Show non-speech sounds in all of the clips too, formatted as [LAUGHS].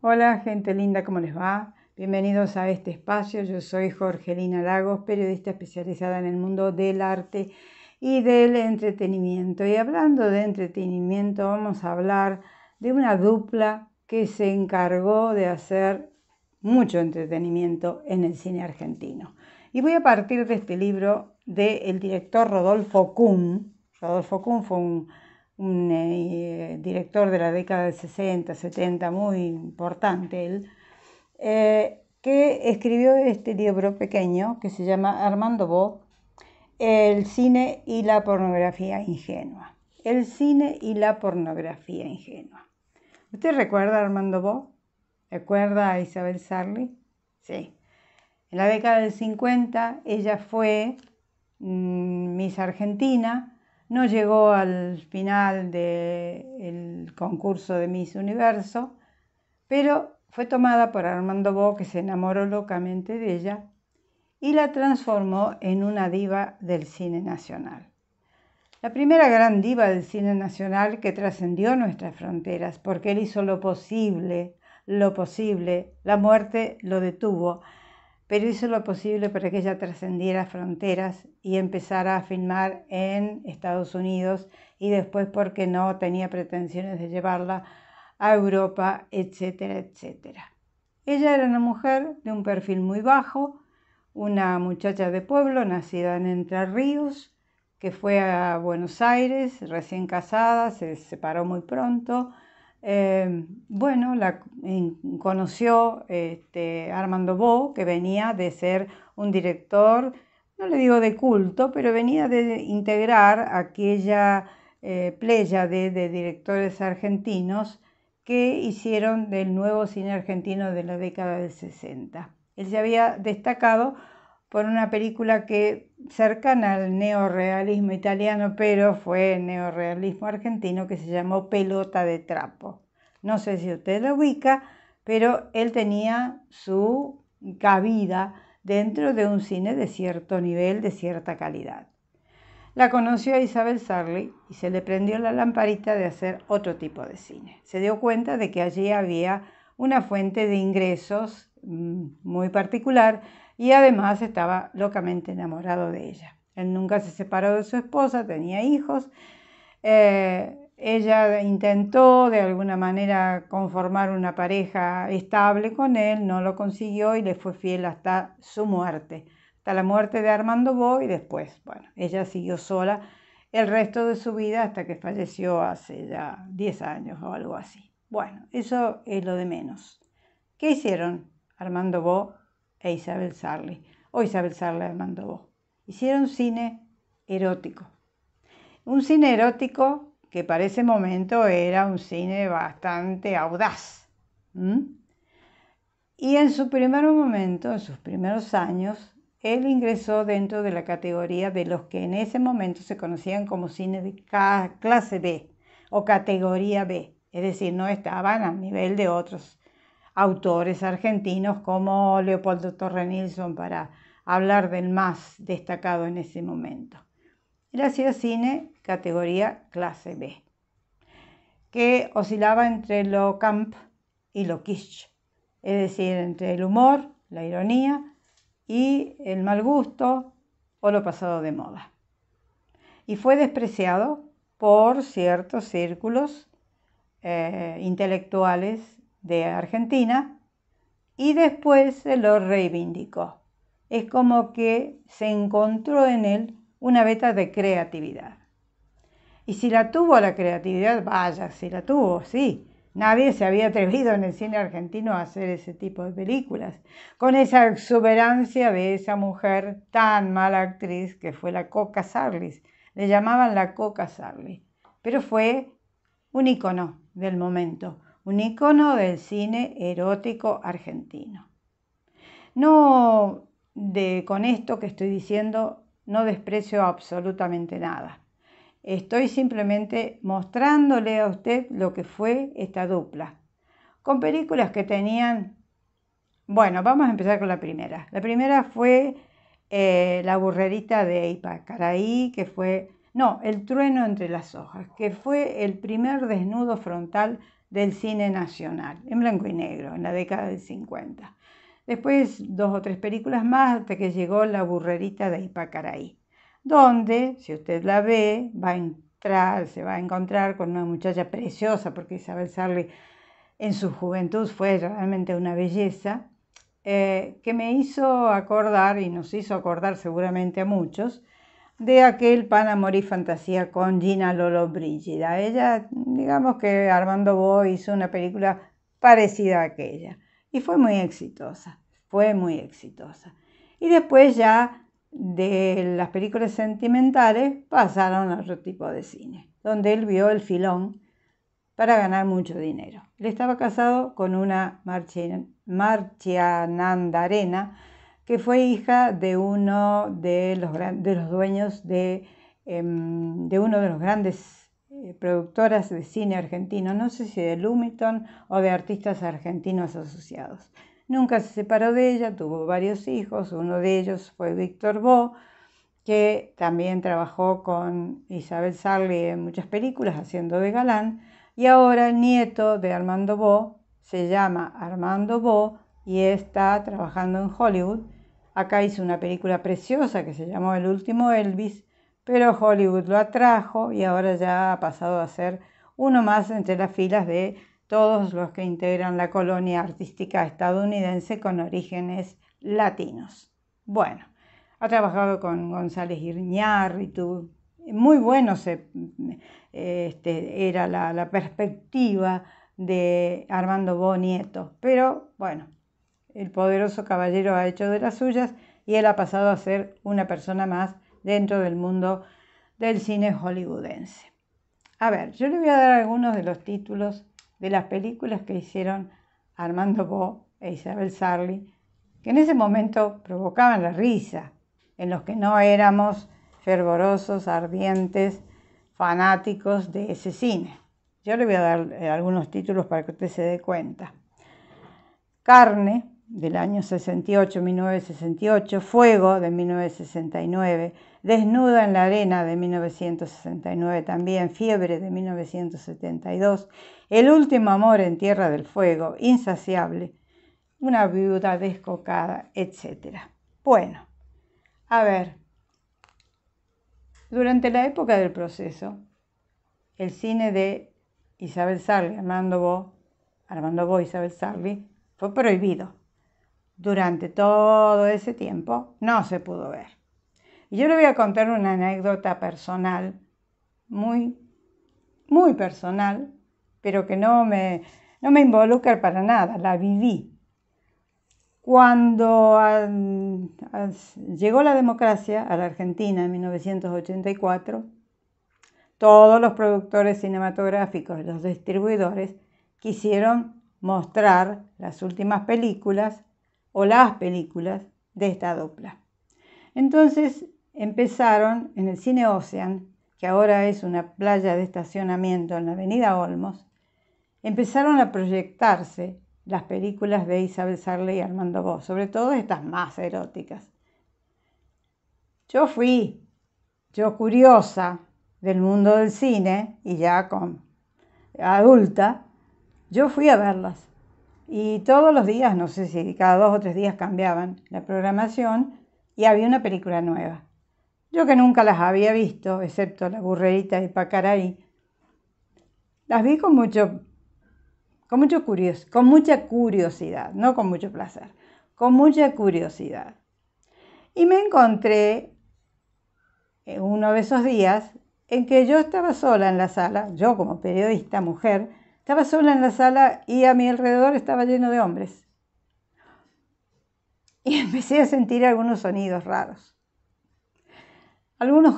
Hola gente linda, ¿cómo les va? Bienvenidos a este espacio. Yo soy Jorgelina Lagos, periodista especializada en el mundo del arte y del entretenimiento. Y hablando de entretenimiento, vamos a hablar de una dupla que se encargó de hacer mucho entretenimiento en el cine argentino. Y voy a partir de este libro del el director Rodolfo Kuhn. Rodolfo Kuhn fue un un eh, director de la década de 60, 70, muy importante él, eh, que escribió este libro pequeño que se llama Armando Bo, El cine y la pornografía ingenua. El cine y la pornografía ingenua. ¿Usted recuerda a Armando Bo? ¿Recuerda a Isabel Sarli? Sí. En la década del 50 ella fue mm, Miss Argentina, no llegó al final del concurso de Miss Universo, pero fue tomada por Armando Bo, que se enamoró locamente de ella y la transformó en una diva del cine nacional. La primera gran diva del cine nacional que trascendió nuestras fronteras, porque él hizo lo posible, lo posible, la muerte lo detuvo, pero hizo lo posible para que ella trascendiera fronteras y empezara a filmar en Estados Unidos y después porque no tenía pretensiones de llevarla a Europa, etcétera, etcétera. Ella era una mujer de un perfil muy bajo, una muchacha de pueblo nacida en Entre Ríos, que fue a Buenos Aires recién casada, se separó muy pronto, Em, bueno, la conoció este, Armando Bo, que venía de ser un director, no le digo de culto, pero venía de integrar aquella eh, playa de, de directores argentinos que hicieron del nuevo cine argentino de la década del 60. Él se había destacado por una película que cercana al neorealismo italiano, pero fue neorealismo argentino, que se llamó Pelota de Trapo. No sé si usted lo ubica, pero él tenía su cabida dentro de un cine de cierto nivel, de cierta calidad. La conoció a Isabel Sarli y se le prendió la lamparita de hacer otro tipo de cine. Se dio cuenta de que allí había una fuente de ingresos mm, muy particular, y además estaba locamente enamorado de ella. Él nunca se separó de su esposa, tenía hijos. Eh, ella intentó de alguna manera conformar una pareja estable con él, no lo consiguió y le fue fiel hasta su muerte, hasta la muerte de Armando Bo y después, bueno, ella siguió sola el resto de su vida hasta que falleció hace ya 10 años o algo así. Bueno, eso es lo de menos. ¿Qué hicieron Armando Bo e Isabel Sarli, o Isabel Sarli Armando Hicieron cine erótico. Un cine erótico que para ese momento era un cine bastante audaz. Y en su primer momento, en sus primeros años, él ingresó dentro de la categoría de los que en ese momento se conocían como cine de clase B o categoría B, es decir, no estaban al nivel de otros autores argentinos como Leopoldo Torre Nilsson, para hablar del más destacado en ese momento. hacía Cine, categoría clase B, que oscilaba entre lo camp y lo kitsch, es decir, entre el humor, la ironía y el mal gusto o lo pasado de moda. Y fue despreciado por ciertos círculos eh, intelectuales de Argentina y después se lo reivindicó. Es como que se encontró en él una beta de creatividad. Y si la tuvo la creatividad, vaya, si la tuvo, sí. Nadie se había atrevido en el cine argentino a hacer ese tipo de películas, con esa exuberancia de esa mujer tan mala actriz que fue la Coca Sarlis. Le llamaban la Coca Sarlis, pero fue un icono del momento, un icono del cine erótico argentino. No de, con esto que estoy diciendo no desprecio absolutamente nada. Estoy simplemente mostrándole a usted lo que fue esta dupla, con películas que tenían... Bueno, vamos a empezar con la primera. La primera fue eh, La burrerita de Ipacaraí, que fue... No, El trueno entre las hojas, que fue el primer desnudo frontal del cine nacional, en blanco y negro, en la década del 50. Después dos o tres películas más hasta que llegó La burrerita de Ipacaraí, donde, si usted la ve, va a entrar, se va a encontrar con una muchacha preciosa, porque Isabel Sarli en su juventud fue realmente una belleza, eh, que me hizo acordar, y nos hizo acordar seguramente a muchos, de aquel Pan Amor y Fantasía con Gina Lolo Brígida. Ella, digamos que Armando Boy hizo una película parecida a aquella y fue muy exitosa, fue muy exitosa. Y después ya de las películas sentimentales pasaron a otro tipo de cine, donde él vio el filón para ganar mucho dinero. Él estaba casado con una Nandarena, que fue hija de uno de los, dueños de, em, de uno de los grandes eh, productoras de cine argentino, no sé si de Lumiton o de artistas argentinos asociados. Nunca se separó de ella, tuvo varios hijos, uno de ellos fue Víctor Bo, que también trabajó con Isabel Sarli en muchas películas haciendo de galán, y ahora el nieto de Armando Bo se llama Armando Bo y está trabajando en Hollywood Acá hizo una película preciosa que se llamó El último Elvis, pero Hollywood lo atrajo y ahora ya ha pasado a ser uno más entre las filas de todos los que integran la colonia artística estadounidense con orígenes latinos. Bueno, ha trabajado con González tú muy bueno se, este, era la, la perspectiva de Armando Bonieto, pero bueno, el poderoso caballero ha hecho de las suyas y él ha pasado a ser una persona más dentro del mundo del cine hollywoodense. A ver, yo le voy a dar algunos de los títulos de las películas que hicieron Armando Bo e Isabel Sarli, que en ese momento provocaban la risa, en los que no éramos fervorosos, ardientes, fanáticos de ese cine. Yo le voy a dar eh, algunos títulos para que usted se dé cuenta. Carne, del año 68, 1968, Fuego de 1969, Desnuda en la Arena de 1969 también, Fiebre de 1972, El Último Amor en Tierra del Fuego, Insaciable, Una Viuda Descocada, etc. Bueno, a ver, durante la época del proceso, el cine de Isabel Sarli, Armando Bo, Armando Bo, Isabel Sarli, fue prohibido durante todo ese tiempo no se pudo ver. Y yo le voy a contar una anécdota personal, muy, muy personal, pero que no me, no involucra para nada, la viví. Cuando llegó la democracia a la Argentina en 1984, todos los productores cinematográficos los distribuidores quisieron mostrar las últimas películas o las películas de esta dupla. Entonces empezaron en el Cine Ocean, que ahora es una playa de estacionamiento en la Avenida Olmos, empezaron a proyectarse las películas de Isabel Sarley y Armando vos sobre todo estas más eróticas. Yo fui, yo curiosa del mundo del cine y ya con adulta, yo fui a verlas y todos los días, no sé si cada dos o tres días cambiaban la programación y había una película nueva. Yo que nunca las había visto, excepto la burrerita de Pacaraí, las vi con mucho, con mucho con mucha curiosidad, no con mucho placer, con mucha curiosidad. Y me encontré en eh, uno de esos días en que yo estaba sola en la sala, yo como periodista mujer, estaba sola en la sala y a mi alrededor estaba lleno de hombres. Y [LAUGHS] empecé a sentir algunos sonidos raros. Algunos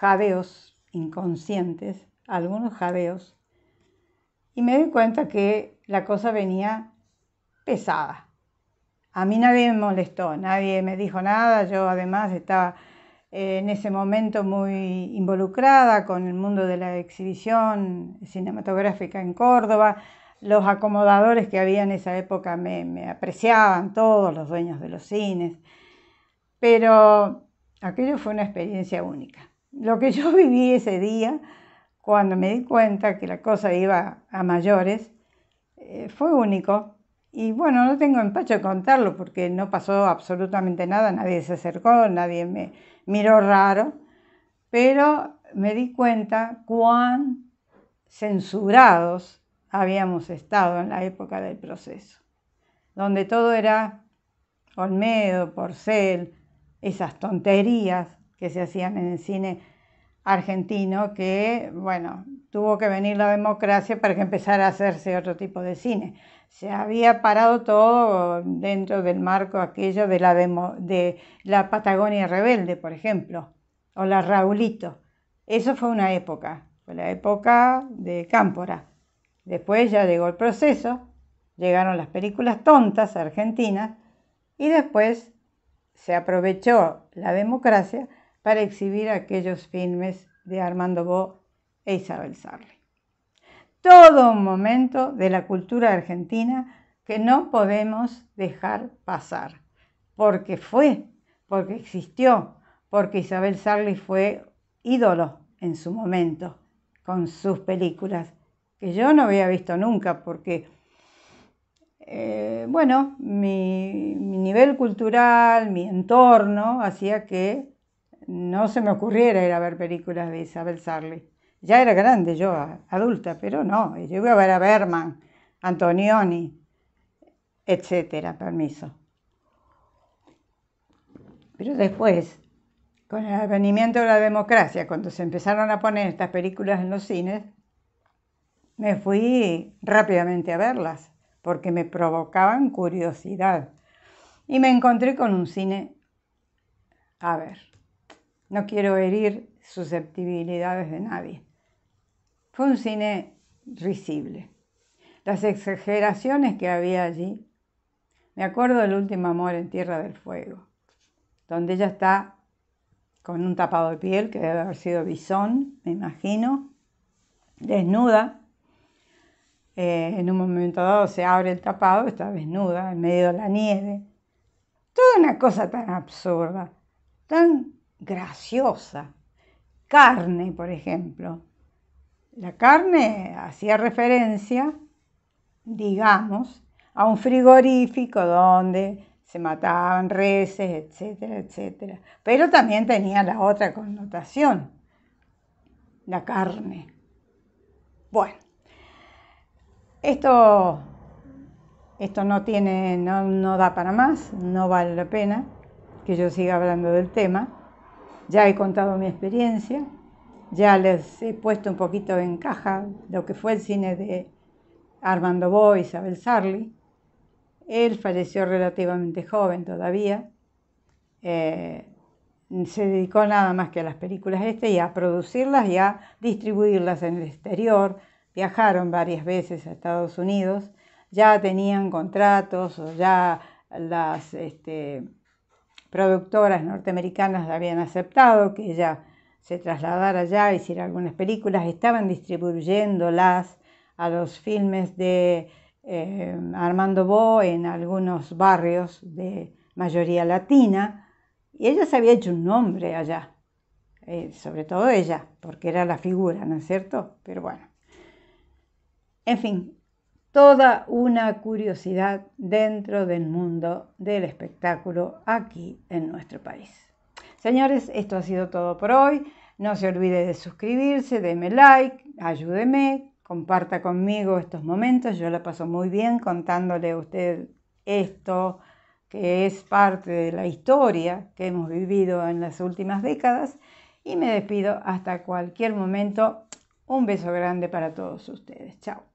jadeos inconscientes, algunos jadeos. Y me di cuenta que la cosa venía pesada. A mí nadie me molestó, nadie me dijo nada, yo además estaba eh, en ese momento muy involucrada con el mundo de la exhibición cinematográfica en Córdoba. Los acomodadores que había en esa época me, apreciaban, todos los dueños de los cines. Pero aquello fue una experiencia única. Lo que yo [LAUGHS] viví ese día, cuando me di cuenta que la cosa iba a mayores, eh, fue único, y bueno, no tengo empacho de contarlo porque no pasó absolutamente nada, nadie se acercó, nadie me miró raro, pero me di cuenta cuán censurados habíamos estado en la época del proceso, donde todo era Olmedo, Porcel, esas tonterías que se hacían en el cine argentino, que bueno, tuvo que venir la democracia para que empezara a hacerse otro tipo de cine se había parado todo dentro del marco aquello de la, de la Patagonia Rebelde, por ejemplo, o la Raulito. Eso fue una época, fue la época de Cámpora. Después ya llegó el proceso, llegaron las películas tontas argentinas y después se aprovechó la democracia para exhibir aquellos filmes de Armando Bo e Isabel Sarli todo un momento de la cultura argentina que no podemos dejar pasar, porque fue, porque existió, porque Isabel Sarli fue ídolo en su momento con sus películas, que yo no había visto nunca porque, eh, bueno, mi, mi nivel cultural, mi entorno hacía que no se me ocurriera ir a ver películas de Isabel Sarli. Ya era grande yo, adulta, pero no, yo iba a ver a Berman, Antonioni, etcétera, permiso. Pero después, con el advenimiento de la democracia, cuando se empezaron a poner estas películas en los cines, me fui rápidamente a verlas, porque me provocaban curiosidad. Y me encontré con un cine, a ver, no quiero herir susceptibilidades de nadie, fue un cine risible. Las exageraciones que había allí. Me acuerdo del último amor en Tierra del Fuego, donde ella está con un tapado de piel que debe haber sido bisón, me imagino, desnuda. Eh, en un momento dado se abre el tapado, está desnuda en medio de la nieve. Toda una cosa tan absurda, tan graciosa. Carne, por ejemplo. La carne hacía referencia, digamos, a un frigorífico donde se mataban reses, etcétera, etcétera. Pero también tenía la otra connotación, la carne. Bueno, esto, esto no, tiene, no, no da para más, no vale la pena que yo siga hablando del tema. Ya he contado mi experiencia, ya les he puesto un poquito en caja lo que fue el cine de Armando Bo, Isabel Sarli. Él falleció relativamente joven todavía. Eh, se dedicó nada más que a las películas este y a producirlas y a distribuirlas en el exterior. Viajaron varias veces a Estados Unidos. Ya tenían contratos o ya las este, productoras norteamericanas habían aceptado que ya se trasladara allá, hiciera algunas películas, estaban distribuyéndolas a los filmes de eh, Armando Bo en algunos barrios de mayoría latina, y ella se había hecho un nombre allá, eh, sobre todo ella, porque era la figura, ¿no es cierto? Pero bueno, en fin, toda una curiosidad dentro del mundo del espectáculo aquí en nuestro país. Señores, esto ha sido todo por hoy. No se olvide de suscribirse, deme like, ayúdeme, comparta conmigo estos momentos. Yo la paso muy bien contándole a usted esto que es parte de la historia que hemos vivido en las últimas décadas. Y me despido hasta cualquier momento. Un beso grande para todos ustedes. Chao.